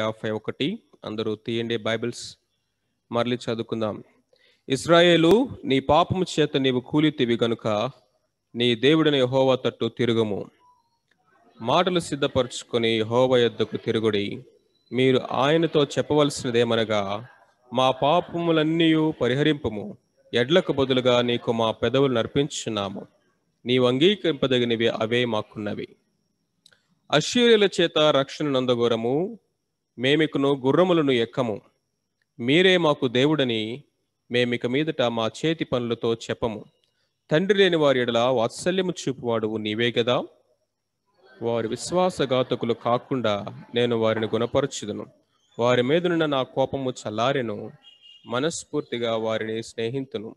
యాభై ఒకటి అందరూ తీయండి బైబిల్స్ మరలి చదువుకుందాం ఇస్రాయేలు నీ పాపము చేత నీవు కూలితివి గనుక నీ దేవుడిని హోవా తట్టు తిరుగము మాటలు సిద్ధపరచుకొని హోవ యొద్దకు తిరుగుడి మీరు ఆయనతో చెప్పవలసినదేమనగా మా పాపములన్నీ పరిహరింపము ఎడ్లకు బదులుగా నీకు మా పెదవులు నర్పించున్నాము నీవు అంగీకరింపదగినవి అవే మాకున్నవి అశ్వర్యుల చేత రక్షణ నందగోరము మేమికను గుర్రములను ఎక్కము మీరే మాకు దేవుడని మేమిక మీదట మా చేతి పనులతో చెప్పము తండ్రి లేని వారి ఎడల వాత్సల్యము చూపువాడువు నీవే కదా వారి విశ్వాసఘాతకులు కాకుండా నేను వారిని గుణపరచుదును వారి మీదనున్న నా కోపము చల్లారెను మనస్ఫూర్తిగా వారిని స్నేహితును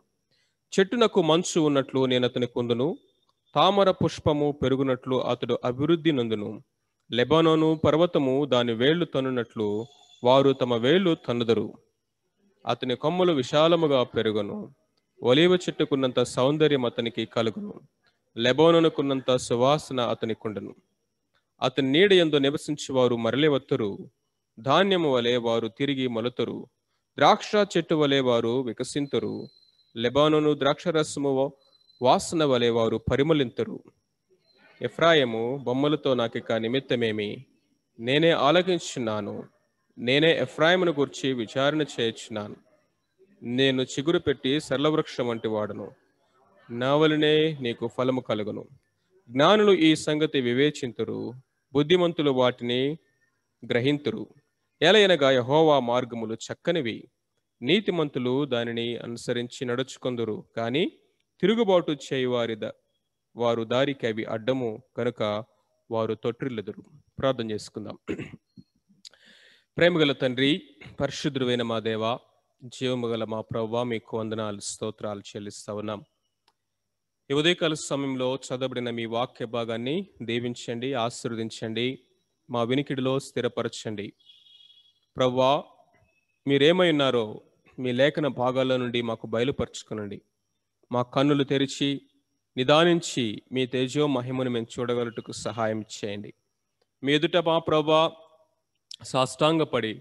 చెట్టునకు మంచు ఉన్నట్లు నేను అతని కొందును తామర పుష్పము పెరుగునట్లు అతడు అభివృద్ధి నందును లెబనోను పర్వతము దాని వేళ్లు తన్నునట్లు వారు తమ వేళ్లు తన్నుదరు అతని కొమ్మలు విశాలముగా పెరుగును ఒలివ చెట్టుకున్నంత సౌందర్యం అతనికి కలుగును లెబోననుకున్నంత సువాసన అతని కుండను అతని నీడ ఎందు నివసించి వారు మరలివత్తరు ధాన్యము వలె వారు తిరిగి మొలతరు ద్రాక్ష చెట్టు వలె వారు వికసింతురు లెబానోను ద్రాక్షరసము వాసన వలె వారు పరిమళింతరు ఎఫ్రాయము బొమ్మలతో ఇక నిమిత్తమేమి నేనే ఆలకించున్నాను నేనే ఎఫ్రాయిమును గురించి విచారణ చేయించున్నాను నేను చిగురు పెట్టి సరళవృక్షం వంటి వాడును నా వలనే నీకు ఫలము కలుగును జ్ఞానులు ఈ సంగతి వివేచింతురు బుద్ధిమంతులు వాటిని గ్రహింతురు ఎలయనగా యహోవా మార్గములు చక్కనివి నీతిమంతులు దానిని అనుసరించి నడుచుకుందురు కానీ తిరుగుబాటు చేయవారి వారు దారికి అవి అడ్డము కనుక వారు తొట్టిల్లెదరు ప్రార్థన చేసుకుందాం ప్రేమగల తండ్రి పరిశుద్ధుడైన మా దేవ జీవమగల మా ప్రవ్వ మీకు వందనాలు స్తోత్రాలు చెల్లిస్తా ఉన్నాం ఈ ఉదయకాల సమయంలో చదవబడిన మీ వాక్య భాగాన్ని దీవించండి ఆశీర్వదించండి మా వినికిడిలో స్థిరపరచండి ప్రవ్వా మీరేమై ఉన్నారో మీ లేఖన భాగాల నుండి మాకు బయలుపరచుకునండి మా కన్నులు తెరిచి నిదానించి మీ తేజో మహిమను మేము చూడగలటకు సహాయం చేయండి మీ ఎదుట మా ప్రభా సాష్టాంగపడి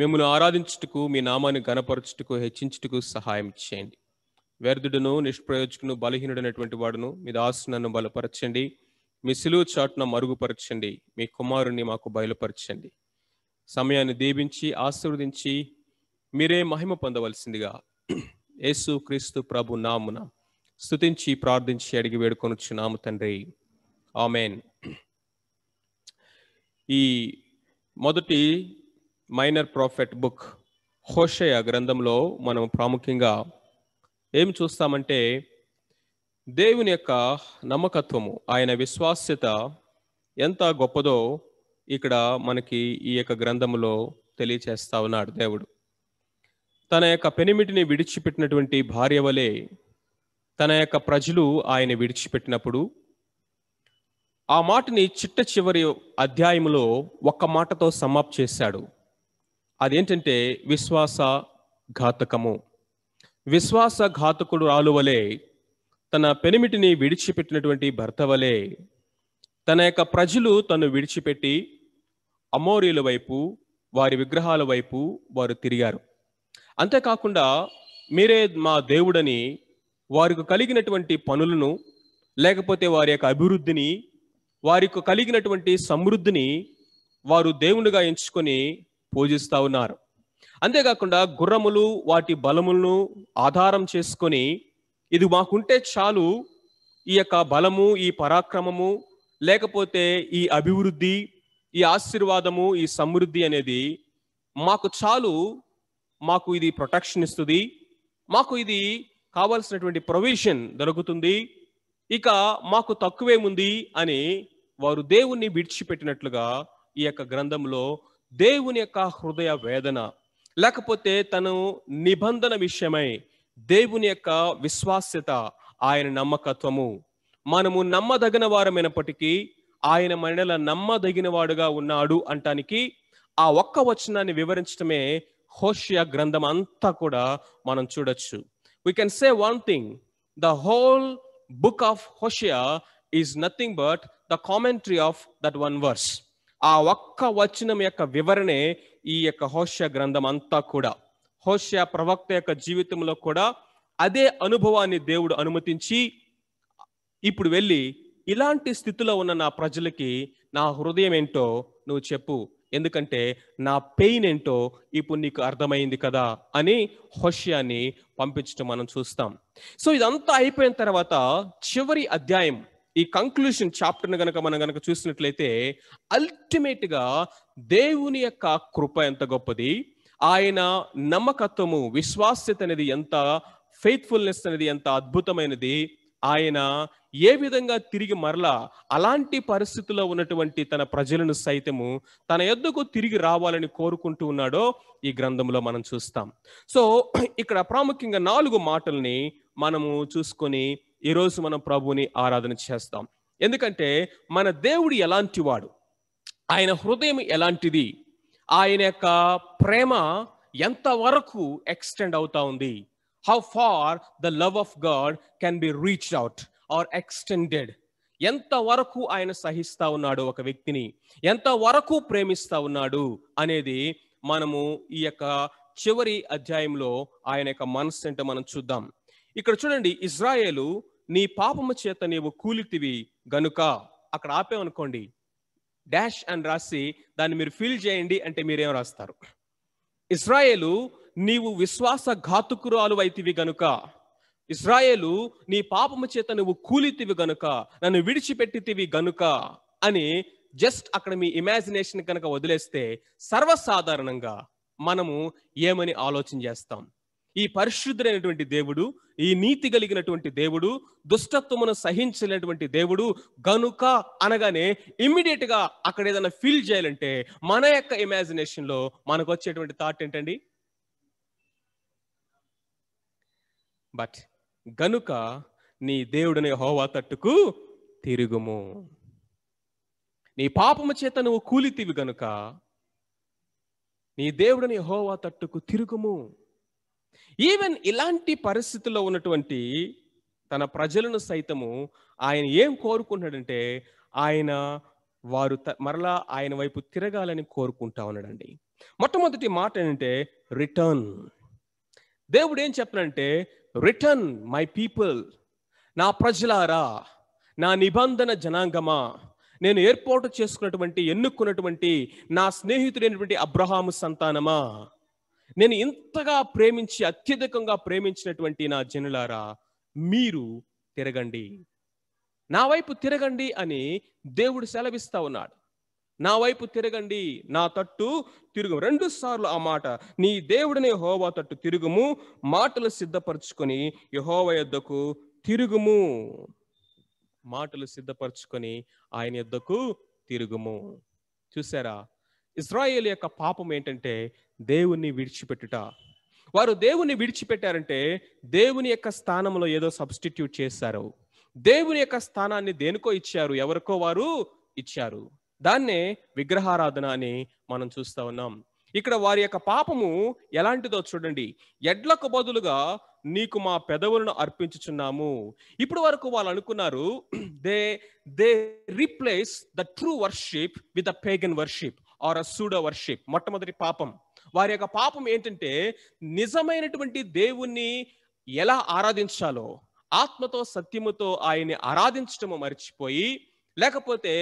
మిమ్మల్ని ఆరాధించుటకు మీ నామాన్ని గనపరచుటకు హెచ్చించుటకు సహాయం చేయండి వ్యర్థుడును నిష్ప్రయోజకును బలహీనుడైనటువంటి వాడును మీ దాసునను బలపరచండి మీ సిలువు చాటున మరుగుపరచండి మీ కుమారుణ్ణి మాకు బయలుపరచండి సమయాన్ని దీవించి ఆశీర్వదించి మీరే మహిమ పొందవలసిందిగా యేసు క్రీస్తు ప్రభు నామున స్థుతించి ప్రార్థించి అడిగి వేడుకొనుచున్నాము తండ్రి ఆమెన్ ఈ మొదటి మైనర్ ప్రాఫెట్ బుక్ హోషయ గ్రంథంలో మనం ప్రాముఖ్యంగా ఏం చూస్తామంటే దేవుని యొక్క నమ్మకత్వము ఆయన విశ్వాస్యత ఎంత గొప్పదో ఇక్కడ మనకి ఈ యొక్క గ్రంథములో తెలియచేస్తా ఉన్నాడు దేవుడు తన యొక్క పెనిమిటిని విడిచిపెట్టినటువంటి భార్య వలె తన యొక్క ప్రజలు ఆయన విడిచిపెట్టినప్పుడు ఆ మాటని చిట్ట చివరి అధ్యాయంలో ఒక్క మాటతో సమాప్ చేశాడు అదేంటంటే విశ్వాస ఘాతకము విశ్వాస ఘాతకుడు రాలువలే తన పెనిమిటిని విడిచిపెట్టినటువంటి భర్త వలే తన యొక్క ప్రజలు తను విడిచిపెట్టి అమోరీల వైపు వారి విగ్రహాల వైపు వారు తిరిగారు అంతేకాకుండా మీరే మా దేవుడని వారికి కలిగినటువంటి పనులను లేకపోతే వారి యొక్క అభివృద్ధిని వారికి కలిగినటువంటి సమృద్ధిని వారు దేవునిగా ఎంచుకొని పూజిస్తూ ఉన్నారు అంతేకాకుండా గుర్రములు వాటి బలములను ఆధారం చేసుకొని ఇది మాకుంటే చాలు ఈ యొక్క బలము ఈ పరాక్రమము లేకపోతే ఈ అభివృద్ధి ఈ ఆశీర్వాదము ఈ సమృద్ధి అనేది మాకు చాలు మాకు ఇది ప్రొటెక్షన్ ఇస్తుంది మాకు ఇది కావలసినటువంటి ప్రొవిజన్ దొరుకుతుంది ఇక మాకు తక్కువేముంది అని వారు దేవుణ్ణి విడిచిపెట్టినట్లుగా ఈ యొక్క గ్రంథంలో దేవుని యొక్క హృదయ వేదన లేకపోతే తను నిబంధన విషయమై దేవుని యొక్క విశ్వాస్యత ఆయన నమ్మకత్వము మనము నమ్మదగిన వారమైనప్పటికీ ఆయన మనల నమ్మదగిన వాడుగా ఉన్నాడు అంటానికి ఆ ఒక్క వచనాన్ని వివరించడమే హోషియా గ్రంథం అంతా కూడా మనం చూడొచ్చు we can say one thing the whole book of Hosea is nothing but the commentary of that one verse. ఆ ఒక్క వచనం యొక్క వివరణే ఈ యొక్క హోష్య గ్రంథం అంతా కూడా హోష్య ప్రవక్త యొక్క జీవితంలో కూడా అదే అనుభవాన్ని దేవుడు అనుమతించి ఇప్పుడు వెళ్ళి ఇలాంటి స్థితిలో ఉన్న నా ప్రజలకి నా హృదయం ఏంటో నువ్వు చెప్పు ఎందుకంటే నా పెయిన్ ఏంటో ఇప్పుడు నీకు అర్థమైంది కదా అని హోషియాన్ని పంపించడం మనం చూస్తాం సో ఇదంతా అయిపోయిన తర్వాత చివరి అధ్యాయం ఈ కంక్లూషన్ చాప్టర్ని గనక మనం గనక చూసినట్లయితే అల్టిమేట్గా దేవుని యొక్క కృప ఎంత గొప్పది ఆయన నమ్మకత్వము విశ్వాస్యత అనేది ఎంత ఫెయిత్ఫుల్నెస్ అనేది ఎంత అద్భుతమైనది ఆయన ఏ విధంగా తిరిగి మరలా అలాంటి పరిస్థితిలో ఉన్నటువంటి తన ప్రజలను సైతము తన ఎద్దుకు తిరిగి రావాలని కోరుకుంటూ ఉన్నాడో ఈ గ్రంథంలో మనం చూస్తాం సో ఇక్కడ ప్రాముఖ్యంగా నాలుగు మాటల్ని మనము చూసుకొని ఈరోజు మనం ప్రభువుని ఆరాధన చేస్తాం ఎందుకంటే మన దేవుడు ఎలాంటివాడు ఆయన హృదయం ఎలాంటిది ఆయన యొక్క ప్రేమ ఎంతవరకు ఎక్స్టెండ్ అవుతా ఉంది how far the love of God can be reach out or extended ఎంత వరకు ఆయన సహిస్తా ఉన్నాడు ఒక వ్యక్తిని ఎంత వరకు ప్రేమిస్తా ఉన్నాడు అనేది మనము ఈ యొక్క చివరి అధ్యాయంలో ఆయన యొక్క మనస్సు అంటే మనం చూద్దాం ఇక్కడ చూడండి ఇజ్రాయేలు నీ పాపము చేత నీవు కూలితివి గనుక అక్కడ ఆపేమనుకోండి డాష్ అని రాసి దాన్ని మీరు ఫిల్ చేయండి అంటే మీరేం రాస్తారు ఇజ్రాయేలు నీవు విశ్వాస ఘాతుకురాలు అయితివి గనుక ఇస్రాయేలు నీ పాపము చేత నువ్వు కూలితివి గనుక నన్ను విడిచిపెట్టితివి గనుక అని జస్ట్ అక్కడ మీ ఇమాజినేషన్ కనుక వదిలేస్తే సర్వసాధారణంగా మనము ఏమని ఆలోచన చేస్తాం ఈ పరిశుద్ధులైనటువంటి దేవుడు ఈ నీతి కలిగినటువంటి దేవుడు దుష్టత్వమును సహించలేనటువంటి దేవుడు గనుక అనగానే ఇమ్మీడియట్ గా అక్కడ ఏదైనా ఫీల్ చేయాలంటే మన యొక్క ఇమాజినేషన్ లో మనకు వచ్చేటువంటి థాట్ ఏంటండి బట్ గనుక నీ దేవుడిని హోవా తట్టుకు తిరుగుము నీ పాపము చేత నువ్వు కూలితివి గనుక నీ దేవుడిని హోవా తట్టుకు తిరుగుము ఈవెన్ ఇలాంటి పరిస్థితుల్లో ఉన్నటువంటి తన ప్రజలను సైతము ఆయన ఏం కోరుకుంటున్నాడంటే ఆయన వారు మరలా ఆయన వైపు తిరగాలని కోరుకుంటా ఉన్నాడండి మొట్టమొదటి మాట ఏంటంటే రిటర్న్ దేవుడు ఏం చెప్పనంటే రిటర్న్ మై పీపుల్ నా ప్రజలారా నా నిబంధన జనాంగమా నేను ఏర్పాటు చేసుకున్నటువంటి ఎన్నుకున్నటువంటి నా స్నేహితుడైనటువంటి అబ్రహాము సంతానమా నేను ఇంతగా ప్రేమించి అత్యధికంగా ప్రేమించినటువంటి నా జనులారా మీరు తిరగండి నా వైపు తిరగండి అని దేవుడు సెలవిస్తా ఉన్నాడు నా వైపు తిరగండి నా తట్టు తిరుగు రెండు సార్లు ఆ మాట నీ దేవుడిని హోవా తట్టు తిరుగుము మాటలు సిద్ధపరచుకొని యహోవ యొద్దకు తిరుగుము మాటలు సిద్ధపరచుకొని ఆయన యొద్దకు తిరుగుము చూసారా ఇజ్రాయేల్ యొక్క పాపం ఏంటంటే దేవుణ్ణి విడిచిపెట్టుట వారు దేవుణ్ణి విడిచిపెట్టారంటే దేవుని యొక్క స్థానంలో ఏదో సబ్స్టిట్యూట్ చేశారు దేవుని యొక్క స్థానాన్ని దేనికో ఇచ్చారు ఎవరికో వారు ఇచ్చారు దాన్నే విగ్రహారాధన అని మనం చూస్తూ ఉన్నాం ఇక్కడ వారి యొక్క పాపము ఎలాంటిదో చూడండి ఎడ్లకు బదులుగా నీకు మా పెదవులను అర్పించుచున్నాము ఇప్పుడు వరకు వాళ్ళు అనుకున్నారు they they replace the true worship with a pagan worship or a pseudo worship మొట్టమొదటి పాపం వారి యొక్క పాపం ఏంటంటే నిజమైనటువంటి దేవుణ్ణి ఎలా ఆరాధించాలో ఆత్మతో సత్యముతో ఆయన్ని ఆరాధించటము మర్చిపోయి లేకపోతే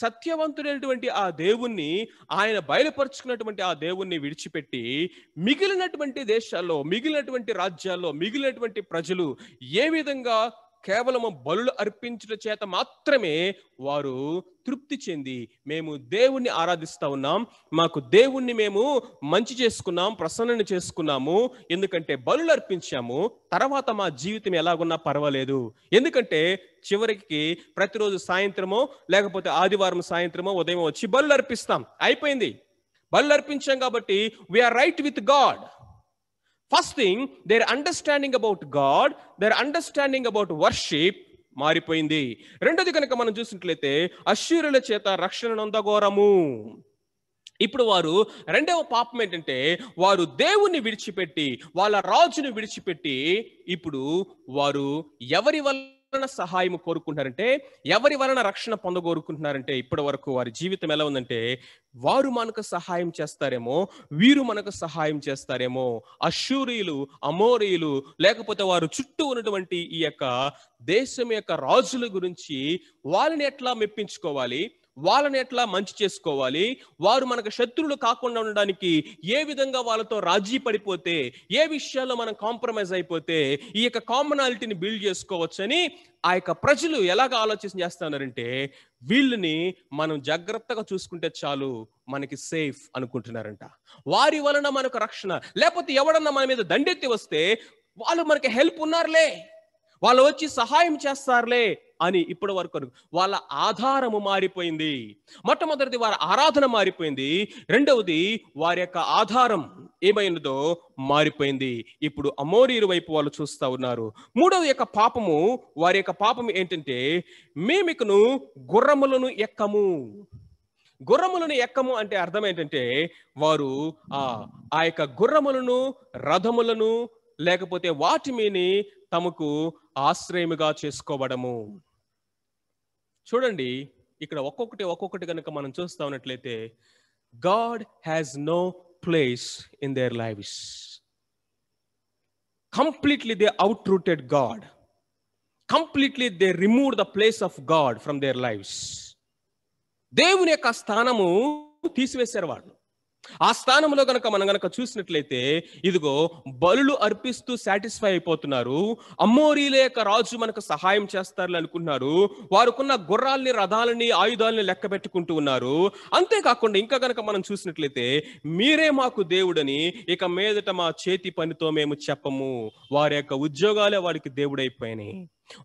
సత్యవంతుడైనటువంటి ఆ దేవుణ్ణి ఆయన బయలుపరుచుకున్నటువంటి ఆ దేవుణ్ణి విడిచిపెట్టి మిగిలినటువంటి దేశాల్లో మిగిలినటువంటి రాజ్యాల్లో మిగిలినటువంటి ప్రజలు ఏ విధంగా కేవలము బలులు అర్పించిన చేత మాత్రమే వారు తృప్తి చెంది మేము దేవుణ్ణి ఆరాధిస్తా ఉన్నాం మాకు దేవుణ్ణి మేము మంచి చేసుకున్నాం ప్రసన్న చేసుకున్నాము ఎందుకంటే బలులు అర్పించాము తర్వాత మా జీవితం ఎలాగున్నా పర్వాలేదు ఎందుకంటే చివరికి ప్రతిరోజు సాయంత్రమో లేకపోతే ఆదివారం సాయంత్రమో ఉదయం వచ్చి బలులు అర్పిస్తాం అయిపోయింది బలులు అర్పించాం కాబట్టి we are right with God first thing their understanding about God their understanding about worship మారిపోయింది రెండోది కనుక మనం చూసినట్లయితే అశ్వరుల చేత రక్షణ నొందగోరము ఇప్పుడు వారు రెండవ పాపం ఏంటంటే వారు దేవుణ్ణి విడిచిపెట్టి వాళ్ళ రాజుని విడిచిపెట్టి ఇప్పుడు వారు ఎవరి వల్ల వలన సహాయం కోరుకుంటున్నారంటే ఎవరి వలన రక్షణ పొందగోరుకుంటున్నారంటే ఇప్పటి వరకు వారి జీవితం ఎలా ఉందంటే వారు మనకు సహాయం చేస్తారేమో వీరు మనకు సహాయం చేస్తారేమో అశూరియులు అమోరియులు లేకపోతే వారు చుట్టూ ఉన్నటువంటి ఈ యొక్క దేశం యొక్క రాజుల గురించి వాళ్ళని ఎట్లా మెప్పించుకోవాలి వాళ్ళని ఎట్లా మంచి చేసుకోవాలి వారు మనకు శత్రువులు కాకుండా ఉండడానికి ఏ విధంగా వాళ్ళతో రాజీ పడిపోతే ఏ విషయాల్లో మనం కాంప్రమైజ్ అయిపోతే ఈ యొక్క కామనాలిటీని బిల్డ్ చేసుకోవచ్చని ఆ యొక్క ప్రజలు ఎలాగ ఆలోచన చేస్తున్నారంటే వీళ్ళని మనం జాగ్రత్తగా చూసుకుంటే చాలు మనకి సేఫ్ అనుకుంటున్నారంట వారి వలన మనకు రక్షణ లేకపోతే ఎవడన్నా మన మీద దండెత్తి వస్తే వాళ్ళు మనకి హెల్ప్ ఉన్నారులే వాళ్ళు వచ్చి సహాయం చేస్తారులే అని ఇప్పటి వరకు వాళ్ళ ఆధారము మారిపోయింది మొట్టమొదటిది వారి ఆరాధన మారిపోయింది రెండవది వారి యొక్క ఆధారం ఏమైనదో మారిపోయింది ఇప్పుడు అమోరీరు వైపు వాళ్ళు చూస్తూ ఉన్నారు మూడవ యొక్క పాపము వారి యొక్క పాపము ఏంటంటే మేమికను గుర్రములను ఎక్కము గుర్రములను ఎక్కము అంటే అర్థం ఏంటంటే వారు ఆ యొక్క గుర్రములను రథములను లేకపోతే వాటి మీని తమకు ఆశ్రయముగా చేసుకోవడము చూడండి ఇక్కడ ఒక్కొక్కటి ఒక్కొక్కటి కనుక మనం చూస్తా ఉన్నట్లయితే God has no place in their lives completely they out rooted God completely they remove the place of God from their lives దేవుని యొక్క స్థానము తీసివేశారు వాళ్ళు ఆ స్థానంలో గనక మనం గనక చూసినట్లయితే ఇదిగో బలులు అర్పిస్తూ సాటిస్ఫై అయిపోతున్నారు అమ్మోరీల యొక్క రాజు మనకు సహాయం చేస్తారని అనుకున్నారు వారుకున్న గుర్రాల్ని రథాలని ఆయుధాలని లెక్క పెట్టుకుంటూ ఉన్నారు అంతేకాకుండా ఇంకా గనక మనం చూసినట్లయితే మీరే మాకు దేవుడని ఇక మీదట మా చేతి పనితో మేము చెప్పము వారి యొక్క ఉద్యోగాలే వారికి దేవుడైపోయినాయి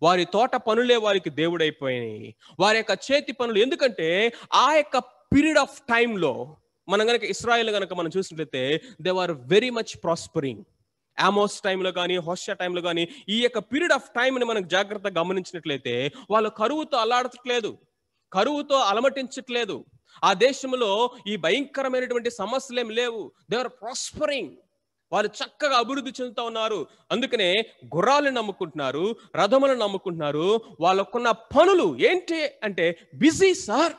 వారి తోట పనులే వారికి దేవుడైపోయినాయి వారి యొక్క చేతి పనులు ఎందుకంటే ఆ యొక్క పీరియడ్ ఆఫ్ టైంలో మనం కనుక ఇస్రాయల్ కనుక మనం చూసినట్లయితే they are very much prospering Amos టైంలో కానీ హోషా టైంలో కానీ ఈ యొక్క పీరియడ్ ఆఫ్ టైంని మనకు జాగ్రత్తగా గమనించినట్లయితే వాళ్ళు కరువుతో అల్లాడట్లేదు కరువుతో అలమటించట్లేదు ఆ దేశంలో ఈ భయంకరమైనటువంటి సమస్యలు ఏమి లేవు దే ఆర్ ప్రాస్పరింగ్ వారు చక్కగా అభివృద్ధి చెందుతూ ఉన్నారు అందుకనే గుర్రాలను నమ్ముకుంటున్నారు రథములను నమ్ముకుంటున్నారు వాళ్ళకున్న పనులు ఏంటి అంటే బిజీ సార్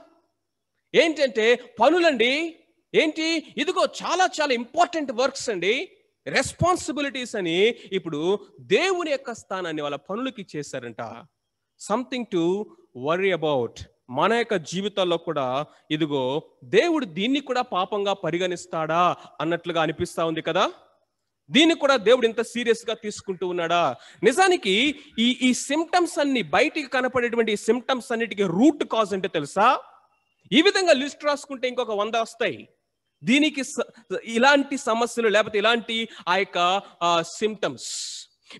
ఏంటంటే పనులండి ఏంటి ఇదిగో చాలా చాలా ఇంపార్టెంట్ వర్క్స్ అండి రెస్పాన్సిబిలిటీస్ అని ఇప్పుడు దేవుని యొక్క స్థానాన్ని వాళ్ళ పనులకి చేశారంట సంథింగ్ టు వరీ అబౌట్ మన యొక్క జీవితాల్లో కూడా ఇదిగో దేవుడు దీన్ని కూడా పాపంగా పరిగణిస్తాడా అన్నట్లుగా అనిపిస్తా ఉంది కదా దీన్ని కూడా దేవుడు ఇంత సీరియస్గా తీసుకుంటూ ఉన్నాడా నిజానికి ఈ ఈ సిమ్టమ్స్ అన్ని బయటికి కనపడేటువంటి సిమ్టమ్స్ అన్నిటికీ రూట్ కాజ్ అంటే తెలుసా ఈ విధంగా లిస్ట్ రాసుకుంటే ఇంకొక వంద వస్తాయి దీనికి ఇలాంటి సమస్యలు లేకపోతే ఇలాంటి ఆ యొక్క సిమ్టమ్స్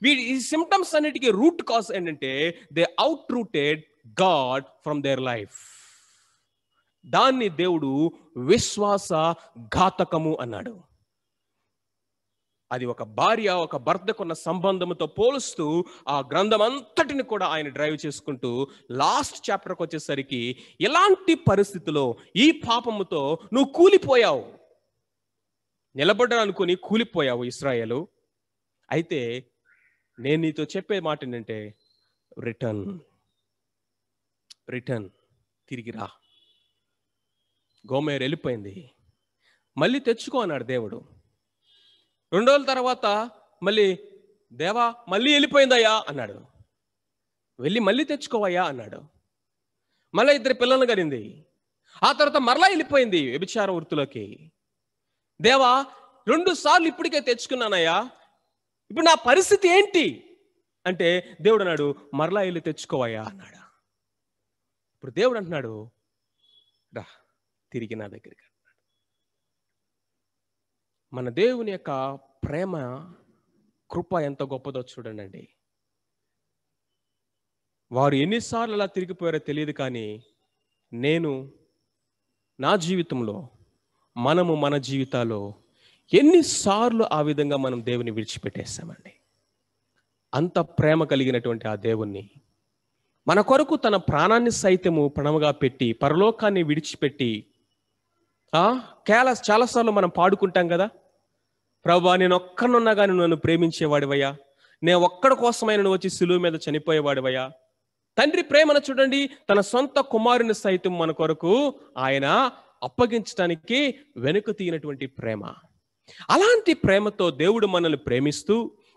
వీడి ఈ సిమ్టమ్స్ అన్నిటికి రూట్ కాజ్ ఏంటంటే they out rooted God from their life దాన్ని దేవుడు విశ్వాస ఘాతకము అన్నాడు అది ఒక భార్య ఒక భర్తకున్న సంబంధంతో పోలుస్తూ ఆ గ్రంథం అంతటిని కూడా ఆయన డ్రైవ్ చేసుకుంటూ లాస్ట్ చాప్టర్కి వచ్చేసరికి ఎలాంటి పరిస్థితిలో ఈ పాపముతో నువ్వు కూలిపోయావు నిలబడ్డానుకుని కూలిపోయావు ఇస్రాయలు అయితే నేను నీతో చెప్పే మాట ఏంటంటే రిటర్న్ రిటర్న్ తిరిగిరా గోమేరు వెళ్ళిపోయింది మళ్ళీ తెచ్చుకో అన్నాడు దేవుడు రెండు రోజుల తర్వాత మళ్ళీ దేవా మళ్ళీ వెళ్ళిపోయిందయ్యా అన్నాడు వెళ్ళి మళ్ళీ తెచ్చుకోవయ్యా అన్నాడు మళ్ళీ ఇద్దరు పిల్లలను గడింది ఆ తర్వాత మరలా వెళ్ళిపోయింది వ్యభిచార వృత్తిలోకి దేవా రెండు సార్లు ఇప్పటికే తెచ్చుకున్నానయ్యా ఇప్పుడు నా పరిస్థితి ఏంటి అంటే దేవుడు అన్నాడు మరలా వెళ్ళి తెచ్చుకోవయ్యా అన్నాడు ఇప్పుడు దేవుడు అంటున్నాడు రా తిరిగి నా దగ్గరికి మన దేవుని యొక్క ప్రేమ కృప ఎంత గొప్పదో చూడండి వారు ఎన్నిసార్లు అలా తిరిగిపోయారో తెలియదు కానీ నేను నా జీవితంలో మనము మన జీవితాల్లో ఎన్నిసార్లు ఆ విధంగా మనం దేవుని విడిచిపెట్టేస్తామండి అంత ప్రేమ కలిగినటువంటి ఆ దేవుణ్ణి మన కొరకు తన ప్రాణాన్ని సైతము ప్రణవగా పెట్టి పరలోకాన్ని విడిచిపెట్టి కేల చాలాసార్లు మనం పాడుకుంటాం కదా ప్రభా నేను ఒక్కనున్నా కానీ నన్ను ప్రేమించేవాడివయ్యా నేను ఒక్కడి కోసమైన నువ్వు వచ్చి సులువు మీద చనిపోయేవాడివయ్యా తండ్రి ప్రేమను చూడండి తన సొంత కుమారుని సైతం మన కొరకు ఆయన అప్పగించడానికి వెనుక తీయనటువంటి ప్రేమ అలాంటి ప్రేమతో దేవుడు మనల్ని ప్రేమిస్తూ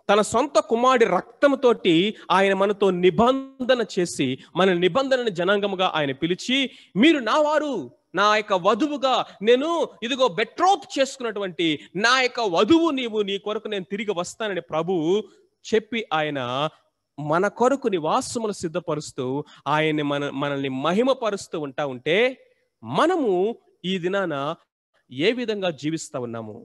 తన సొంత కుమారుడి రక్తంతోటి ఆయన మనతో నిబంధన చేసి మన నిబంధనని జనాంగముగా ఆయన పిలిచి మీరు నా వారు నా యొక్క వధువుగా నేను ఇదిగో బెట్రోప్ చేసుకున్నటువంటి నా యొక్క వధువు నీవు నీ కొరకు నేను తిరిగి వస్తానని ప్రభు చెప్పి ఆయన మన కొరకు నివాసములు సిద్ధపరుస్తూ ఆయన్ని మన మనల్ని మహిమపరుస్తూ ఉంటా ఉంటే మనము ఈ దినాన ఏ విధంగా జీవిస్తూ ఉన్నాము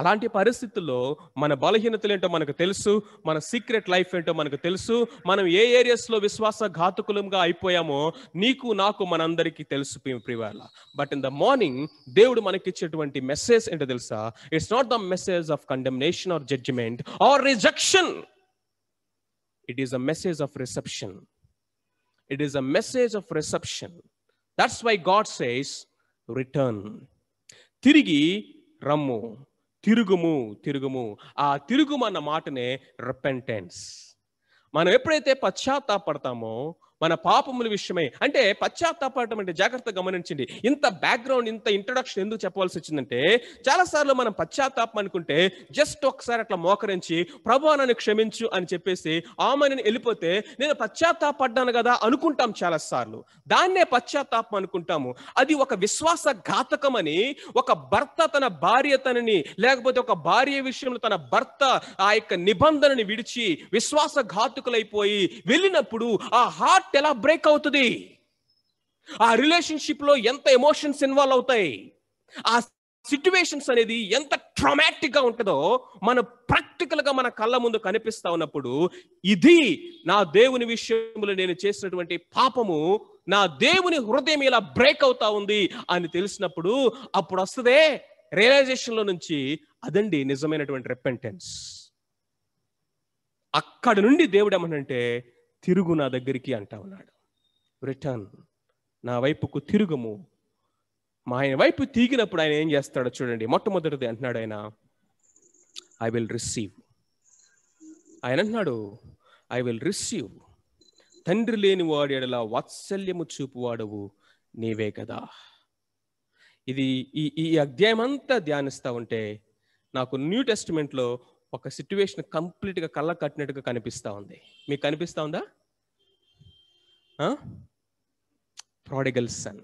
అలాంటి పరిస్థితుల్లో మన బలహీనతలు ఏంటో మనకు తెలుసు మన సీక్రెట్ లైఫ్ ఏంటో మనకు తెలుసు మనం ఏ ఏరియాస్లో విశ్వాస ఘాతుకులంగా అయిపోయామో నీకు నాకు మనందరికీ తెలుసు ప్రివాల బట్ ఇన్ ద మార్నింగ్ దేవుడు మనకిచ్చేటువంటి మెసేజ్ ఏంటో తెలుసా it's not the message of condemnation or judgement or rejection it is a message of reception it is a message of reception that's why God says return తిరిగి రమ్ము తిరుగుము తిరుగుము ఆ తిరుగుము అన్న మాటనే repentance మనం ఎప్పుడైతే పశ్చాత్తాపడతామో మన పాపముల విషయమై అంటే పశ్చాత్తాపడటం అంటే జాగ్రత్త గమనించండి ఇంత బ్యాక్గ్రౌండ్ ఇంత ఇంట్రొడక్షన్ ఎందుకు చెప్పవలసి వచ్చిందంటే చాలాసార్లు మనం పశ్చాత్తాపం అనుకుంటే జస్ట్ ఒకసారి అట్లా మోకరించి ప్రభు నన్ను క్షమించు అని చెప్పేసి ఆమెను వెళ్ళిపోతే నేను పశ్చాత్తాపడ్డాను కదా అనుకుంటాం చాలాసార్లు దాన్నే పశ్చాత్తాపం అనుకుంటాము అది ఒక విశ్వాస ఘాతకమని అని ఒక భర్త తన భార్య తనని లేకపోతే ఒక భార్య విషయంలో తన భర్త ఆ యొక్క నిబంధనని విడిచి విశ్వాస ఘాతుకులైపోయి వెళ్ళినప్పుడు ఆ హార్ట్ హార్ట్ ఎలా బ్రేక్ అవుతుంది ఆ రిలేషన్షిప్లో ఎంత ఎమోషన్స్ ఇన్వాల్వ్ అవుతాయి ఆ సిట్యువేషన్స్ అనేది ఎంత గా ఉంటుందో మన ప్రాక్టికల్గా మన కళ్ళ ముందు కనిపిస్తా ఉన్నప్పుడు ఇది నా దేవుని విషయంలో నేను చేసినటువంటి పాపము నా దేవుని హృదయం ఇలా బ్రేక్ అవుతా ఉంది అని తెలిసినప్పుడు అప్పుడు వస్తుందే రియలైజేషన్లో నుంచి అదండి నిజమైనటువంటి రెపెంటెన్స్ అక్కడ నుండి దేవుడు ఏమనంటే తిరుగు నా దగ్గరికి అంటా ఉన్నాడు రిటర్న్ నా వైపుకు తిరుగుము మా ఆయన వైపు తీగినప్పుడు ఆయన ఏం చేస్తాడో చూడండి మొట్టమొదటిది అంటున్నాడు ఆయన ఐ విల్ రిసీవ్ ఆయన అంటున్నాడు ఐ విల్ రిసీవ్ తండ్రి లేని వాడు ఎడలా వాత్సల్యము చూపువాడవు నీవే కదా ఇది ఈ ఈ అధ్యాయం అంతా ధ్యానిస్తూ ఉంటే నాకు న్యూ టెస్టిమెంట్లో ఒక సిట్యువేషన్ కంప్లీట్గా కళ్ళ కట్టినట్టుగా కనిపిస్తూ ఉంది మీకు కనిపిస్తూ ఉందా prodigal son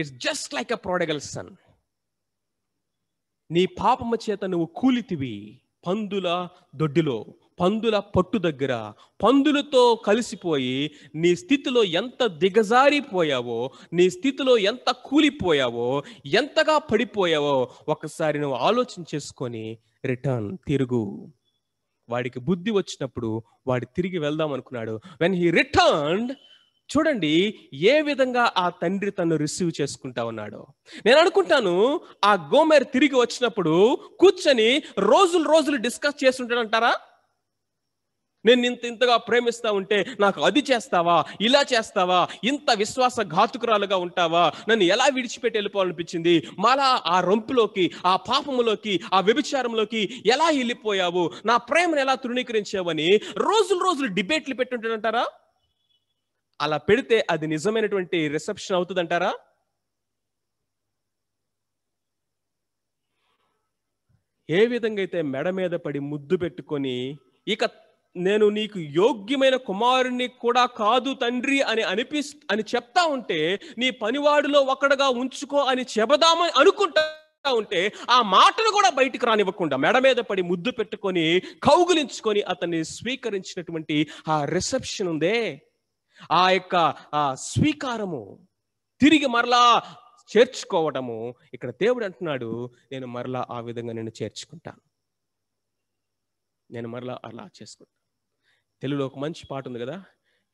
it's just like a prodigal son నీ పాపమ్మ చేత నువ్వు కూలితివి పందుల దొడ్డిలో పందుల పట్టు దగ్గర పందులతో కలిసిపోయి నీ స్థితిలో ఎంత దిగజారిపోయావో నీ స్థితిలో ఎంత కూలిపోయావో ఎంతగా పడిపోయావో ఒకసారి నువ్వు ఆలోచన చేసుకొని రిటర్న్ తిరుగు వాడికి బుద్ధి వచ్చినప్పుడు వాడు తిరిగి వెళ్దాం అనుకున్నాడు వెన్ హీ రిటర్న్ చూడండి ఏ విధంగా ఆ తండ్రి తను రిసీవ్ చేసుకుంటా ఉన్నాడో నేను అనుకుంటాను ఆ గోమేర్ తిరిగి వచ్చినప్పుడు కూర్చొని రోజులు రోజులు డిస్కస్ చేసి ఉంటాడంటారా నేను ఇంత ఇంతగా ప్రేమిస్తా ఉంటే నాకు అది చేస్తావా ఇలా చేస్తావా ఇంత విశ్వాస ఘాతుకురాలుగా ఉంటావా నన్ను ఎలా విడిచిపెట్టి వెళ్ళిపోవాలనిపించింది మళ్ళా ఆ రొంపులోకి ఆ పాపములోకి ఆ వ్యభిచారంలోకి ఎలా వెళ్ళిపోయావు నా ప్రేమను ఎలా తృణీకరించావని రోజులు రోజులు డిబేట్లు పెట్టుంటాడంటారా అలా పెడితే అది నిజమైనటువంటి రిసెప్షన్ అవుతుందంటారా ఏ విధంగా అయితే మెడ మీద పడి ముద్దు పెట్టుకొని ఇక నేను నీకు యోగ్యమైన కుమారుణ్ణి కూడా కాదు తండ్రి అని అనిపి అని చెప్తా ఉంటే నీ పనివాడిలో ఒక్కడగా ఉంచుకో అని చెబదామని అనుకుంటా ఉంటే ఆ మాటను కూడా బయటకు రానివ్వకుండా మెడ మీద పడి ముద్దు పెట్టుకొని కౌగులించుకొని అతన్ని స్వీకరించినటువంటి ఆ రిసెప్షన్ ఉందే ఆ యొక్క ఆ స్వీకారము తిరిగి మరలా చేర్చుకోవటము ఇక్కడ దేవుడు అంటున్నాడు నేను మరలా ఆ విధంగా నేను చేర్చుకుంటాను నేను మరలా అలా చేసుకుంటాను తెలుగులో ఒక మంచి పాట ఉంది కదా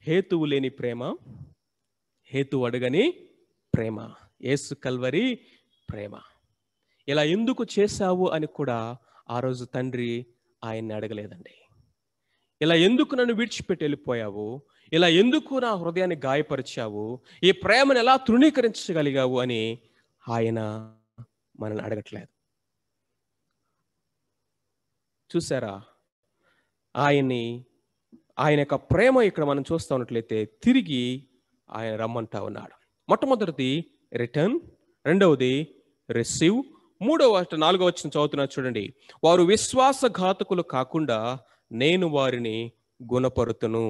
హేతువు లేని ప్రేమ హేతు అడగని ప్రేమ ఏసు కల్వరి ప్రేమ ఇలా ఎందుకు చేశావు అని కూడా ఆ రోజు తండ్రి ఆయన్ని అడగలేదండి ఇలా ఎందుకు నన్ను విడిచిపెట్టి వెళ్ళిపోయావు ఇలా ఎందుకు నా హృదయాన్ని గాయపరిచావు ఈ ప్రేమను ఎలా తృణీకరించగలిగావు అని ఆయన మనల్ని అడగట్లేదు చూసారా ఆయన్ని ఆయన యొక్క ప్రేమ ఇక్కడ మనం చూస్తూ ఉన్నట్లయితే తిరిగి ఆయన రమ్మంటా ఉన్నాడు మొట్టమొదటిది రిటర్న్ రెండవది రిసీవ్ మూడవ నాలుగవ వచ్చిన చదువుతున్నా చూడండి వారు విశ్వాసఘాతకులు కాకుండా నేను వారిని గుణపరుతును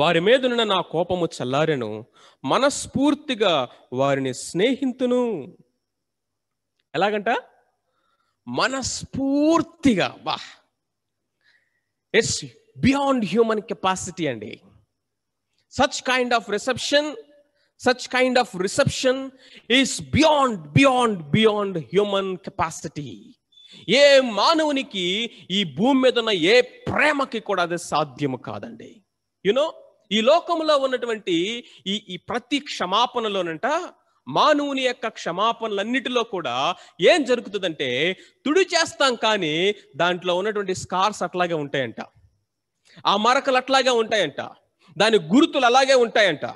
వారి మీదనున్న నా కోపము చల్లారెను మనస్ఫూర్తిగా వారిని స్నేహితును ఎలాగంట మనస్ఫూర్తిగా బా ఎస్ బియాండ్ హ్యూమన్ కెపాసిటీ అండి such kind of reception such kind of reception is beyond beyond beyond human capacity ఏ మానవునికి ఈ భూమి మీద ఉన్న ఏ ప్రేమకి కూడా అది సాధ్యము కాదండి యునో ఈ లోకంలో ఉన్నటువంటి ఈ ఈ ప్రతి క్షమాపణలోనంట మానవుని యొక్క క్షమాపణలన్నిటిలో కూడా ఏం జరుగుతుందంటే తుడి చేస్తాం కానీ దాంట్లో ఉన్నటువంటి స్కార్స్ అట్లాగే ఉంటాయంట ఆ మరకలు అట్లాగే ఉంటాయంట దాని గుర్తులు అలాగే ఉంటాయంట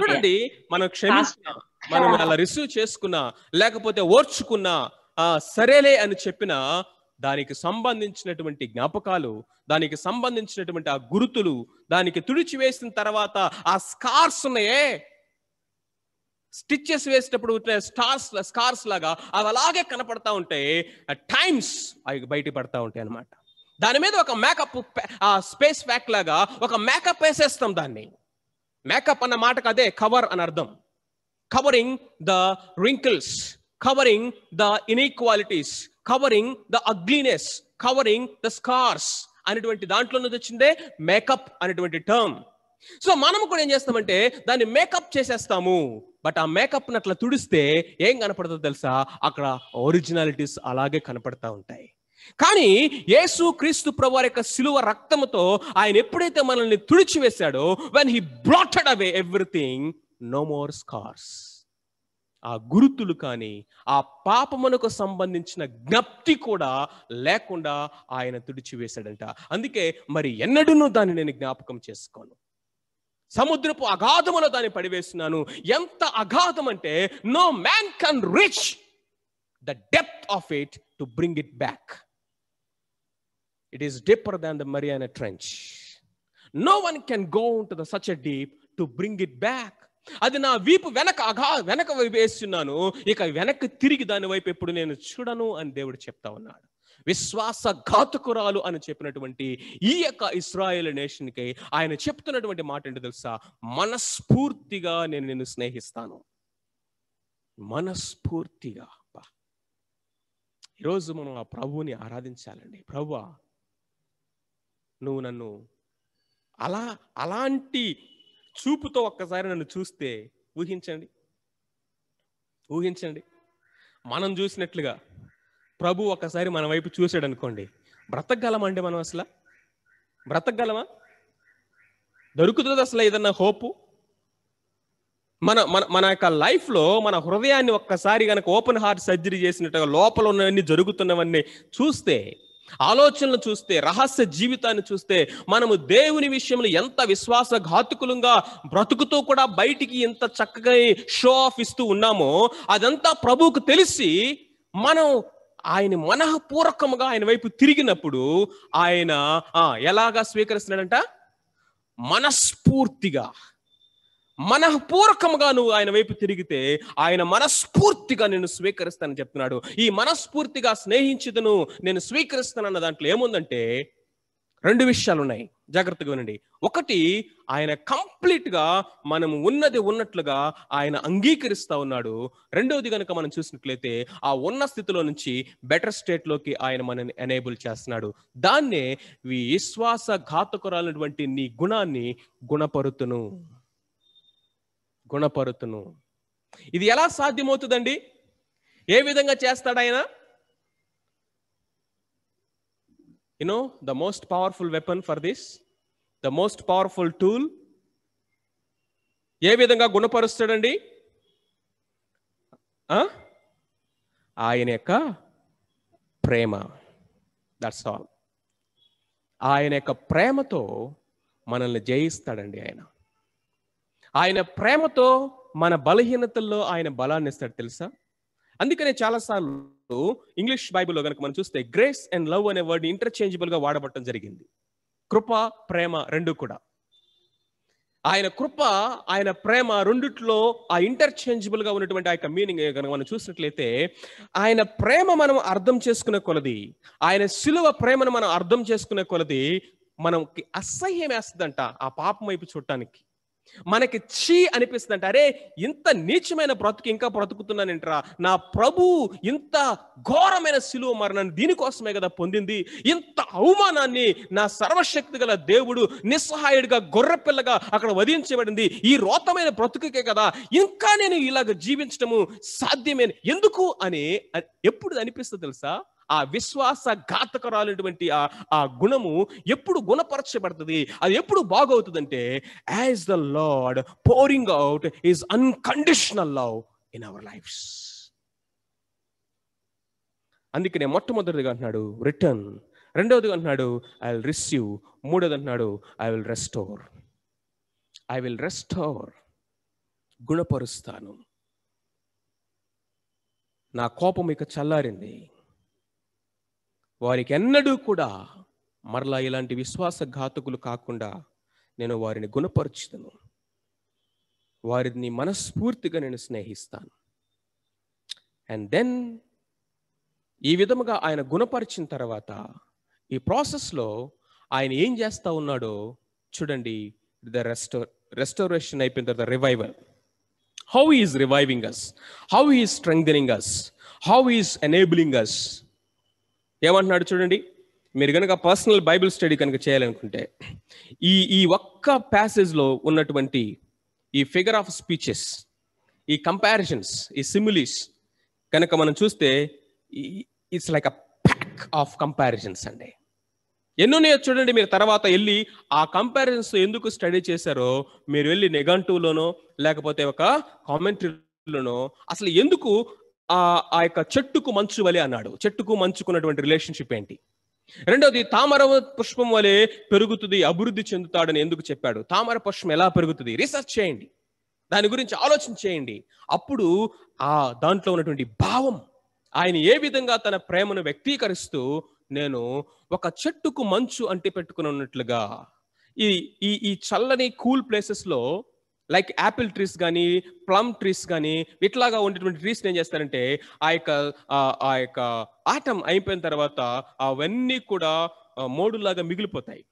చూడండి మనం క్షమించిన మనం అలా రిసీవ్ చేసుకున్నా లేకపోతే ఓర్చుకున్నా సరేలే అని చెప్పిన దానికి సంబంధించినటువంటి జ్ఞాపకాలు దానికి సంబంధించినటువంటి ఆ గురుతులు దానికి తుడిచివేసిన తర్వాత ఆ స్కార్స్ ఉన్నాయే స్టిచ్చెస్ వేసేటప్పుడు స్టార్స్ స్కార్స్ లాగా అవి అలాగే కనపడతా ఉంటాయి టైమ్స్ అవి బయట పడతా ఉంటాయి అనమాట దాని మీద ఒక మేకప్ స్పేస్ ప్యాక్ లాగా ఒక మేకప్ వేసేస్తాం దాన్ని మేకప్ అన్న మాటకు అదే కవర్ అని అర్థం covering the wrinkles covering the inequalities covering the ugliness covering the scars అనేటువంటి దాంట్లో నుంచి వచ్చిందే మేకప్ అనేటువంటి టర్మ్ సో మనం కూడా ఏం చేస్తామంటే దాన్ని మేకప్ చేసేస్తాము బట్ ఆ మేకప్ అట్లా తుడిస్తే ఏం కనపడుతుందో తెలుసా అక్కడ ఒరిజినాలిటీస్ అలాగే కనపడతా ఉంటాయి కానీ యేసు క్రీస్తు ప్రభు వారి యొక్క సిలువ రక్తముతో ఆయన ఎప్పుడైతే మనల్ని తుడిచివేశాడో when he blotted away everything no more scars ఆ గురుతులు కానీ ఆ పాపమునకు సంబంధించిన జ్ఞప్తి కూడా లేకుండా ఆయన తుడిచివేశాడంట అందుకే మరి ఎన్నడూ దాన్ని నేను జ్ఞాపకం చేసుకోను సముద్రపు అగాధములో దాన్ని పడివేస్తున్నాను ఎంత అగాధం అంటే no man can reach the depth of it to bring it back it is deeper than the Mariana Trench no one can go to the such deep to bring it back అది నా వీపు వెనక అఘా వెనక వేస్తున్నాను ఇక వెనక్కి తిరిగి దాని వైపు ఎప్పుడు నేను చూడను అని దేవుడు చెప్తా ఉన్నాడు విశ్వాస ఘాతకురాలు అని చెప్పినటువంటి ఈ యొక్క ఇస్రాయేల్ నేషన్కి ఆయన చెప్తున్నటువంటి మాట ఏంటో తెలుసా మనస్ఫూర్తిగా నేను నిన్ను స్నేహిస్తాను మనస్ఫూర్తిగా ఈరోజు మనం ఆ ప్రభువుని ఆరాధించాలండి ప్రభు నువ్వు నన్ను అలా అలాంటి చూపుతో ఒక్కసారి నన్ను చూస్తే ఊహించండి ఊహించండి మనం చూసినట్లుగా ప్రభు ఒకసారి మన వైపు చూశాడు అనుకోండి బ్రతకగలమా అండి మనం అసలు బ్రతకగలమా దొరుకుతుంది అసలు ఏదన్నా హోపు మన మన మన యొక్క లైఫ్లో మన హృదయాన్ని ఒక్కసారి కనుక ఓపెన్ హార్ట్ సర్జరీ చేసినట్టుగా లోపల ఉన్నవన్నీ జరుగుతున్నవన్నీ చూస్తే ఆలోచనలు చూస్తే రహస్య జీవితాన్ని చూస్తే మనము దేవుని విషయంలో ఎంత విశ్వాసఘాతుకులంగా బ్రతుకుతూ కూడా బయటికి ఎంత చక్కగా షో ఆఫ్ ఇస్తూ ఉన్నామో అదంతా ప్రభువుకు తెలిసి మనం ఆయన మనఃపూర్వకముగా ఆయన వైపు తిరిగినప్పుడు ఆయన ఎలాగా స్వీకరిస్తున్నాడంట మనస్ఫూర్తిగా మనఃపూర్వకంగా నువ్వు ఆయన వైపు తిరిగితే ఆయన మనస్ఫూర్తిగా నేను స్వీకరిస్తానని చెప్తున్నాడు ఈ మనస్ఫూర్తిగా స్నేహించుదను నేను స్వీకరిస్తానన్న దాంట్లో ఏముందంటే రెండు విషయాలు ఉన్నాయి జాగ్రత్తగా వినండి ఒకటి ఆయన కంప్లీట్గా మనం ఉన్నది ఉన్నట్లుగా ఆయన అంగీకరిస్తా ఉన్నాడు రెండవది కనుక మనం చూసినట్లయితే ఆ ఉన్న స్థితిలో నుంచి బెటర్ స్టేట్లోకి ఆయన మనని ఎనేబుల్ చేస్తున్నాడు దాన్నే విశ్వాస ఘాతకురాలటువంటి నీ గుణాన్ని గుణపరుతును గుణపరుతును ఇది ఎలా సాధ్యమవుతుందండి ఏ విధంగా చేస్తాడు ఆయన you know the most powerful weapon for this the most powerful tool ఏ విధంగా గుణపరుస్తాడండి ఆయన యొక్క ప్రేమ దట్స్ ఆల్ ఆయన యొక్క ప్రేమతో మనల్ని జయిస్తాడండి ఆయన ఆయన ప్రేమతో మన బలహీనతల్లో ఆయన బలాన్ని ఇస్తాడు తెలుసా అందుకనే చాలాసార్లు ఇంగ్లీష్ బైబిల్లో కనుక మనం చూస్తే గ్రేస్ అండ్ లవ్ అనే వర్డ్ ఇంటర్చేంజబుల్గా వాడబట్టడం జరిగింది కృప ప్రేమ రెండు కూడా ఆయన కృప ఆయన ప్రేమ రెండిట్లో ఆ ఇంటర్చేంజబుల్గా ఉన్నటువంటి ఆ యొక్క మీనింగ్ కనుక మనం చూసినట్లయితే ఆయన ప్రేమ మనం అర్థం చేసుకునే కొలది ఆయన సులువ ప్రేమను మనం అర్థం చేసుకునే కొలది మనకి అసహ్యం వేస్తుందంట ఆ పాపం వైపు చూడటానికి మనకి చీ అనిపిస్తుంది అంటే అరే ఇంత నీచమైన బ్రతుకు ఇంకా బ్రతుకుతున్నానంటరా నా ప్రభు ఇంత ఘోరమైన శిలువ మరణాన్ని దీనికోసమే కదా పొందింది ఇంత అవమానాన్ని నా సర్వశక్తి గల దేవుడు నిస్సహాయుడిగా గొర్రెపిల్లగా అక్కడ వధించబడింది ఈ రోతమైన బ్రతుకుకే కదా ఇంకా నేను ఇలాగ జీవించడము సాధ్యమే ఎందుకు అని ఎప్పుడు అనిపిస్తుంది తెలుసా ఆ విశ్వాస ఘాతకరాలైనటువంటి ఆ ఆ గుణము ఎప్పుడు గుణపరచబడుతుంది అది ఎప్పుడు బాగవుతుందంటే as the Lord pouring out is unconditional love in our lives అందుకనే మొట్టమొదటిగా అంటున్నాడు రిటర్న్ రెండవదిగా అంటున్నాడు ఐ విల్ రిసీవ్ మూడోది అంటున్నాడు I will restore I will restore గుణపరుస్తాను నా కోపం ఇక చల్లారింది వారికి ఎన్నడూ కూడా మరలా ఇలాంటి విశ్వాసఘాతకులు కాకుండా నేను వారిని గుణపరుచుతాను వారిని మనస్ఫూర్తిగా నేను స్నేహిస్తాను అండ్ దెన్ ఈ విధముగా ఆయన గుణపరిచిన తర్వాత ఈ ప్రాసెస్లో ఆయన ఏం చేస్తూ ఉన్నాడో చూడండి ద రెస్టో రెస్టోరేషన్ అయిపోయిన తర్వాత revival how is reviving us how is strength us how is enabling us ఏమంటున్నాడు చూడండి మీరు కనుక పర్సనల్ బైబిల్ స్టడీ కనుక చేయాలనుకుంటే ఈ ఈ ఒక్క ప్యాసేజ్లో ఉన్నటువంటి ఈ ఫిగర్ ఆఫ్ స్పీచెస్ ఈ కంపారిజన్స్ ఈ సిమిలీస్ కనుక మనం చూస్తే it's like a pack of comparisons అండి ఎన్నో చూడండి మీరు తర్వాత వెళ్ళి ఆ కంపారిజన్స్ ఎందుకు స్టడీ చేశారో మీరు వెళ్ళి నెగంటివ్లోనో లేకపోతే ఒక కామెంటరీలోనో అసలు ఎందుకు ఆ ఆ యొక్క చెట్టుకు మంచు వలె అన్నాడు చెట్టుకు మంచుకున్నటువంటి రిలేషన్షిప్ ఏంటి రెండవది తామర పుష్పం వలె పెరుగుతుంది అభివృద్ధి చెందుతాడని ఎందుకు చెప్పాడు తామర పుష్పం ఎలా పెరుగుతుంది రీసెర్చ్ చేయండి దాని గురించి ఆలోచన చేయండి అప్పుడు ఆ దాంట్లో ఉన్నటువంటి భావం ఆయన ఏ విధంగా తన ప్రేమను వ్యక్తీకరిస్తూ నేను ఒక చెట్టుకు మంచు అంటి పెట్టుకుని ఉన్నట్లుగా ఈ ఈ చల్లని కూల్ ప్లేసెస్లో లైక్ యాపిల్ ట్రీస్ కానీ ప్లమ్ ట్రీస్ కానీ ఇట్లాగా ఉండేటువంటి ట్రీస్ని ఏం చేస్తారంటే ఆ యొక్క ఆ యొక్క ఆటం అయిపోయిన తర్వాత అవన్నీ కూడా మోడులాగా మిగిలిపోతాయి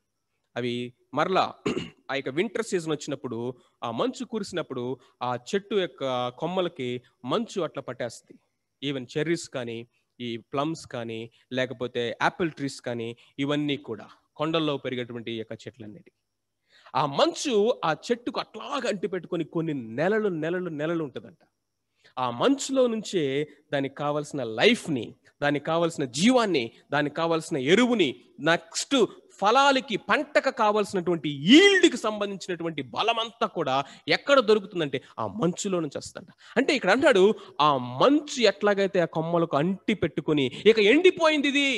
అవి మరలా ఆ యొక్క వింటర్ సీజన్ వచ్చినప్పుడు ఆ మంచు కురిసినప్పుడు ఆ చెట్టు యొక్క కొమ్మలకి మంచు అట్లా పట్టేస్తుంది ఈవెన్ చెర్రీస్ కానీ ఈ ప్లమ్స్ కానీ లేకపోతే యాపిల్ ట్రీస్ కానీ ఇవన్నీ కూడా కొండల్లో పెరిగేటువంటి యొక్క చెట్లన్నిటి ఆ మంచు ఆ చెట్టుకు అట్లాగా అంటి పెట్టుకొని కొన్ని నెలలు నెలలు నెలలు ఉంటుందంట ఆ మంచులో నుంచే దానికి కావలసిన లైఫ్ని దానికి కావలసిన జీవాన్ని దానికి కావలసిన ఎరువుని నెక్స్ట్ ఫలాలకి పంటకు కావలసినటువంటి ఈల్డ్కి సంబంధించినటువంటి బలమంతా కూడా ఎక్కడ దొరుకుతుందంటే ఆ మంచులో నుంచి వస్తుందంట అంటే ఇక్కడ అంటాడు ఆ మంచు ఎట్లాగైతే ఆ కొమ్మలకు అంటి పెట్టుకొని ఇక ఎండిపోయింది ఇది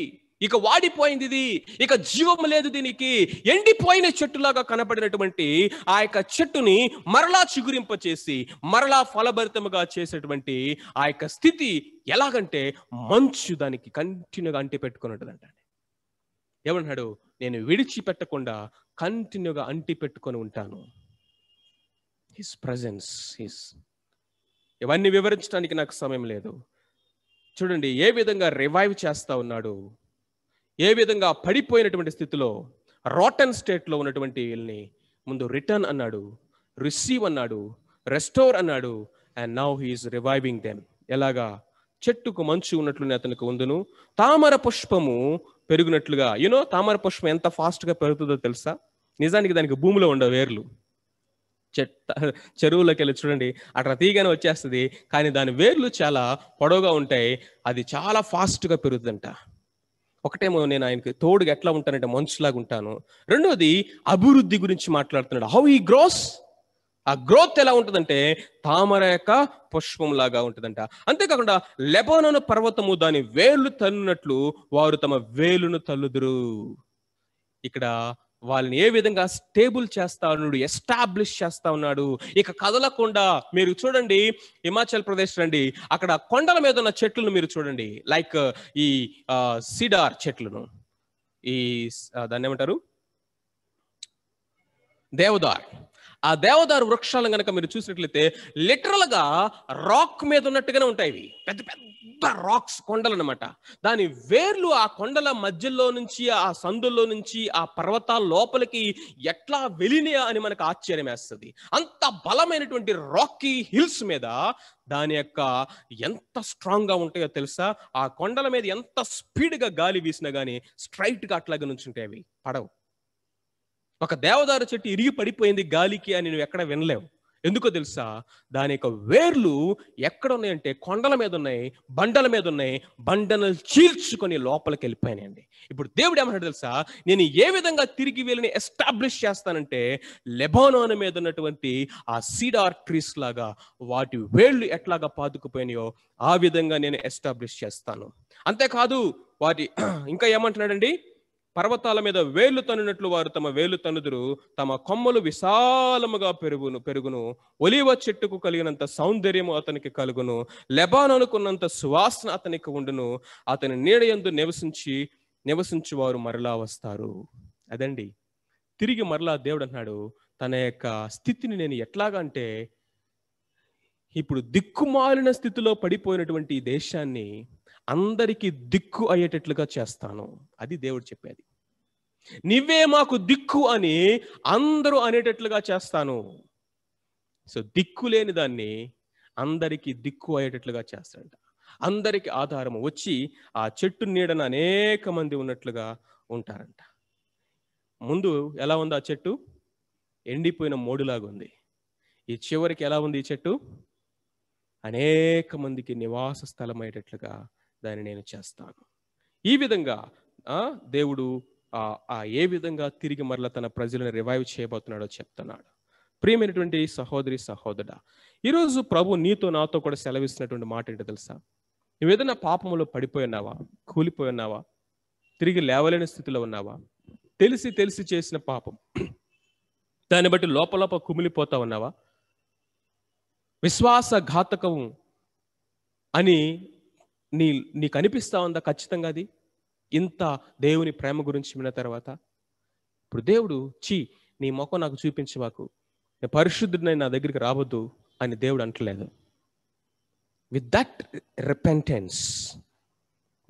ఇక వాడిపోయింది ఇది ఇక జీవం లేదు దీనికి ఎండిపోయిన చెట్టులాగా కనపడినటువంటి ఆ యొక్క చెట్టుని మరలా చిగురింప చేసి మరలా ఫలభరితముగా చేసేటువంటి ఆ యొక్క స్థితి ఎలాగంటే మంచు దానికి కంటిన్యూగా అంటి పెట్టుకున్నట్టుందంటే ఏమన్నాడు నేను విడిచిపెట్టకుండా కంటిన్యూగా అంటి పెట్టుకొని ఉంటాను హిస్ ప్రజెన్స్ హిస్ ఇవన్నీ వివరించడానికి నాకు సమయం లేదు చూడండి ఏ విధంగా రివైవ్ చేస్తా ఉన్నాడు ఏ విధంగా పడిపోయినటువంటి స్థితిలో రాటన్ స్టేట్లో ఉన్నటువంటి వీళ్ళని ముందు రిటర్న్ అన్నాడు రిసీవ్ అన్నాడు రెస్టోర్ అన్నాడు and now he is reviving them ఎలాగా చెట్టుకు మంచు ఉన్నట్లునే అతనికి ఉందును తామర పుష్పము పెరుగునట్లుగా యూనో తామర పుష్పం ఎంత ఫాస్ట్గా పెరుగుతుందో తెలుసా నిజానికి దానికి భూమిలో ఉండే వేర్లు చెట్ట చెరువులోకి వెళ్ళి చూడండి అట్లా తీగానే వచ్చేస్తుంది కానీ దాని వేర్లు చాలా పొడవుగా ఉంటాయి అది చాలా ఫాస్ట్గా పెరుగుతుందంట ఒకటేమో నేను ఆయనకి తోడుగా ఎట్లా ఉంటానంటే మనుషులాగా ఉంటాను రెండోది అభివృద్ధి గురించి మాట్లాడుతున్నాడు హౌ ఈ గ్రోస్ ఆ గ్రోత్ ఎలా ఉంటుందంటే తామర యొక్క పుష్పం లాగా ఉంటుందంట అంతేకాకుండా లెబోనను పర్వతము దాని వేలు తన్నునట్లు వారు తమ వేలును తల్లుదురు ఇక్కడ వాళ్ళని ఏ విధంగా స్టేబుల్ చేస్తా ఉన్నాడు ఎస్టాబ్లిష్ చేస్తా ఉన్నాడు ఇక కదలకుండా మీరు చూడండి హిమాచల్ ప్రదేశ్ రండి అక్కడ కొండల మీద ఉన్న చెట్లను మీరు చూడండి లైక్ ఈ సిడార్ చెట్లను ఈ దాన్ని ఏమంటారు దేవదార్ ఆ దేవదారు వృక్షాలను కనుక మీరు చూసినట్లయితే లిటరల్గా రాక్ మీద ఉన్నట్టుగానే ఉంటాయి ఇవి పెద్ద పెద్ద రాక్స్ కొండలు అనమాట దాని వేర్లు ఆ కొండల మధ్యలో నుంచి ఆ సందుల్లో నుంచి ఆ పర్వతాల లోపలికి ఎట్లా వెళ్ళినాయా అని మనకు ఆశ్చర్యం వేస్తుంది అంత బలమైనటువంటి రాకీ హిల్స్ మీద దాని యొక్క ఎంత స్ట్రాంగ్గా ఉంటాయో తెలుసా ఆ కొండల మీద ఎంత స్పీడ్గా గాలి వీసినా కానీ స్ట్రైట్గా అట్లాగే నుంచి ఉంటాయి అవి పడవు ఒక దేవదారు చెట్టు ఇరిగి పడిపోయింది గాలికి అని నువ్వు ఎక్కడ వినలేవు ఎందుకో తెలుసా దాని యొక్క వేర్లు ఎక్కడ ఉన్నాయంటే కొండల మీద ఉన్నాయి బండల మీద ఉన్నాయి బండను చీల్చుకొని లోపలికి వెళ్ళిపోయినాయండి ఇప్పుడు దేవుడు ఏమంటాడు తెలుసా నేను ఏ విధంగా తిరిగి వీళ్ళని ఎస్టాబ్లిష్ చేస్తానంటే లెబోనోన మీద ఉన్నటువంటి ఆ సీడార్ ట్రీస్ లాగా వాటి వేళ్ళు ఎట్లాగా పాదుకుపోయినాయో ఆ విధంగా నేను ఎస్టాబ్లిష్ చేస్తాను అంతేకాదు వాటి ఇంకా ఏమంటున్నాడండి పర్వతాల మీద వేలు తన్నునట్లు వారు తమ వేలు తనుదురు తమ కొమ్మలు విశాలముగా పెరుగును పెరుగును ఒలివ చెట్టుకు కలిగినంత సౌందర్యము అతనికి కలుగును లెబాననుకున్నంత సువాసన అతనికి ఉండును అతని నీడయందు నివసించి నివసించి వారు మరలా వస్తారు అదండి తిరిగి మరలా దేవుడు అన్నాడు తన యొక్క స్థితిని నేను ఎట్లాగా అంటే ఇప్పుడు దిక్కుమాలిన స్థితిలో పడిపోయినటువంటి ఈ దేశాన్ని అందరికీ దిక్కు అయ్యేటట్లుగా చేస్తాను అది దేవుడు చెప్పేది నువ్వే మాకు దిక్కు అని అందరూ అనేటట్లుగా చేస్తాను సో దిక్కు లేని దాన్ని అందరికీ దిక్కు అయ్యేటట్లుగా చేస్తాడంట అందరికీ ఆధారం వచ్చి ఆ చెట్టు నీడన అనేక మంది ఉన్నట్లుగా ఉంటారంట ముందు ఎలా ఉంది ఆ చెట్టు ఎండిపోయిన మోడులాగా ఉంది ఈ చివరికి ఎలా ఉంది ఈ చెట్టు అనేక మందికి నివాస స్థలం అయ్యేటట్లుగా దాన్ని నేను చేస్తాను ఈ విధంగా దేవుడు ఆ ఏ విధంగా తిరిగి మరల తన ప్రజలను రివైవ్ చేయబోతున్నాడో చెప్తున్నాడు ప్రియమైనటువంటి సహోదరి సహోదరుడ ఈరోజు ప్రభు నీతో నాతో కూడా సెలవిస్తున్నటువంటి మాట ఏంటో తెలుసా నువ్వు ఏదైనా పాపంలో కూలిపోయి ఉన్నావా తిరిగి లేవలేని స్థితిలో ఉన్నావా తెలిసి తెలిసి చేసిన పాపం దాన్ని బట్టి లోపలోప కుమిలిపోతా ఉన్నావా విశ్వాస ఘాతకం అని నీ నీకు అనిపిస్తా ఉందా ఖచ్చితంగా అది ఇంత దేవుని ప్రేమ గురించి విన్న తర్వాత ఇప్పుడు దేవుడు చీ నీ మొఖం నాకు చూపించవాకు నేను పరిశుద్ధుడిని నా దగ్గరికి రావద్దు అని దేవుడు అంటలేదు విత్ దట్ రిపెంటెన్స్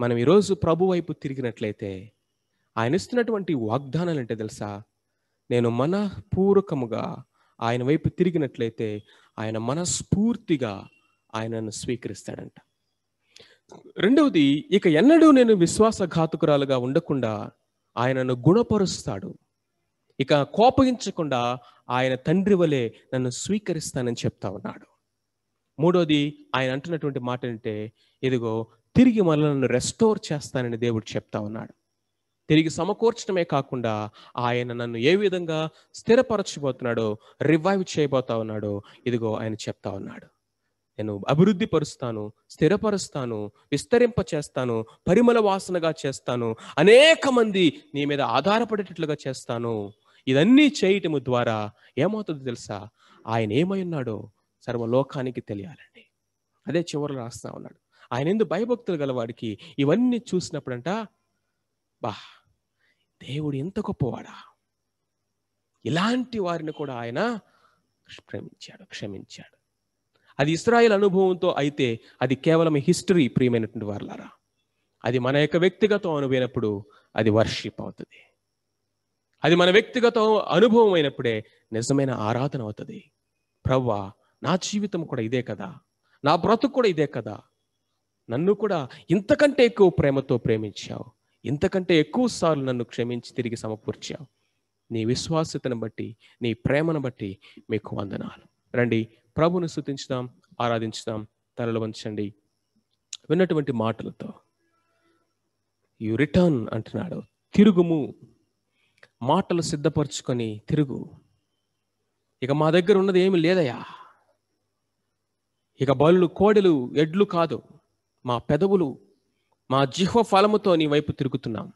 మనం ఈరోజు ప్రభు వైపు తిరిగినట్లయితే ఆయన ఇస్తున్నటువంటి వాగ్దానాలు అంటే తెలుసా నేను మనపూర్వకముగా ఆయన వైపు తిరిగినట్లయితే ఆయన మనస్ఫూర్తిగా ఆయనను స్వీకరిస్తాడంట రెండవది ఇక ఎన్నడూ నేను విశ్వాసఘాతుకురాలుగా ఉండకుండా ఆయనను గుణపరుస్తాడు ఇక కోపగించకుండా ఆయన తండ్రి వలె నన్ను స్వీకరిస్తానని చెప్తా ఉన్నాడు మూడోది ఆయన అంటున్నటువంటి మాట అంటే ఇదిగో తిరిగి మళ్ళీ నన్ను రెస్టోర్ చేస్తానని దేవుడు చెప్తా ఉన్నాడు తిరిగి సమకూర్చడమే కాకుండా ఆయన నన్ను ఏ విధంగా స్థిరపరచబోతున్నాడో రివైవ్ చేయబోతా ఉన్నాడో ఇదిగో ఆయన చెప్తా ఉన్నాడు నేను అభివృద్ధి పరుస్తాను స్థిరపరుస్తాను విస్తరింప చేస్తాను పరిమళ వాసనగా చేస్తాను అనేక మంది నీ మీద ఆధారపడేటట్లుగా చేస్తాను ఇదన్నీ చేయటము ద్వారా ఏమవుతుందో తెలుసా ఆయన ఏమై ఉన్నాడో సర్వలోకానికి తెలియాలండి అదే చివరిలో రాస్తా ఉన్నాడు ఆయన ఎందు భయభక్తులు గలవాడికి ఇవన్నీ చూసినప్పుడంట బా దేవుడు ఎంత గొప్పవాడా ఇలాంటి వారిని కూడా ఆయన ప్రేమించాడు క్షమించాడు అది ఇస్రాయల్ అనుభవంతో అయితే అది కేవలం హిస్టరీ ప్రియమైనటువంటి వారులారా అది మన యొక్క వ్యక్తిగతం అనుభవైనప్పుడు అది వర్షిప్ అవుతుంది అది మన వ్యక్తిగత అనుభవం అయినప్పుడే నిజమైన ఆరాధన అవుతుంది ప్రవ్వ నా జీవితం కూడా ఇదే కదా నా బ్రతుకు కూడా ఇదే కదా నన్ను కూడా ఇంతకంటే ఎక్కువ ప్రేమతో ప్రేమించావు ఇంతకంటే ఎక్కువ సార్లు నన్ను క్షమించి తిరిగి సమకూర్చావు నీ విశ్వాసతను బట్టి నీ ప్రేమను బట్టి మీకు వందనాలు రండి ప్రభుని స్థుతించుదాం ఆరాధించుదాం తరలు వంచండి విన్నటువంటి మాటలతో యు రిటర్న్ అంటున్నాడు తిరుగుము మాటలు సిద్ధపరచుకొని తిరుగు ఇక మా దగ్గర ఉన్నది ఏమి లేదయా ఇక బలు కోడెలు ఎడ్లు కాదు మా పెదవులు మా జిహ్వ ఫలముతో నీ వైపు తిరుగుతున్నాం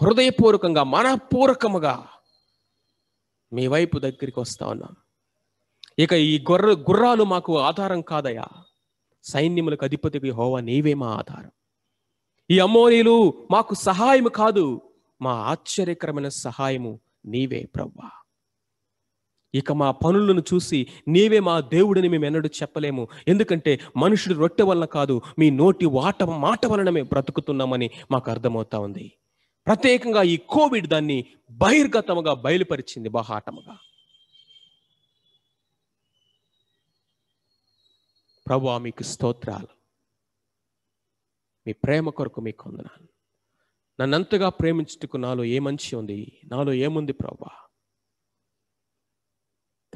హృదయపూర్వకంగా మనపూర్వకముగా మీ వైపు దగ్గరికి వస్తా ఉన్నాం ఇక ఈ గొర్ర గుర్రాలు మాకు ఆధారం కాదయా సైన్యములకు అధిపతికి హోవా నీవే మా ఆధారం ఈ అమోనీలు మాకు సహాయము కాదు మా ఆశ్చర్యకరమైన సహాయము నీవే ప్రవ్వా ఇక మా పనులను చూసి నీవే మా దేవుడిని మేము ఎన్నడు చెప్పలేము ఎందుకంటే మనుషుడు రొట్టె వలన కాదు మీ నోటి వాట మాట వలన మేము బ్రతుకుతున్నామని మాకు అర్థమవుతా ఉంది ప్రత్యేకంగా ఈ కోవిడ్ దాన్ని బహిర్గతముగా బయలుపరిచింది బహాటముగా ప్రభు మీకు స్తోత్రాలు మీ ప్రేమ కొరకు మీకు కొందనాలు నన్ను అంతగా ప్రేమించుటకు నాలో ఏ మంచి ఉంది నాలో ఏముంది ప్రభా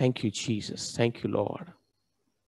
thank you Jesus thank you lord